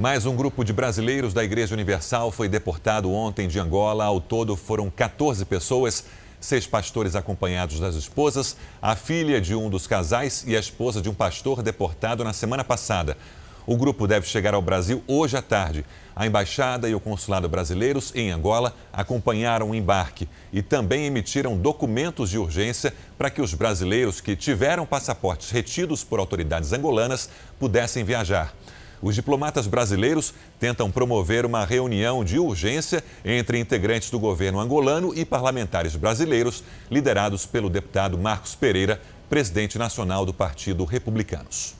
Mais um grupo de brasileiros da Igreja Universal foi deportado ontem de Angola. Ao todo foram 14 pessoas, seis pastores acompanhados das esposas, a filha de um dos casais e a esposa de um pastor deportado na semana passada. O grupo deve chegar ao Brasil hoje à tarde. A embaixada e o consulado brasileiros em Angola acompanharam o embarque e também emitiram documentos de urgência para que os brasileiros que tiveram passaportes retidos por autoridades angolanas pudessem viajar os diplomatas brasileiros tentam promover uma reunião de urgência entre integrantes do governo angolano e parlamentares brasileiros, liderados pelo deputado Marcos Pereira, presidente nacional do Partido Republicanos.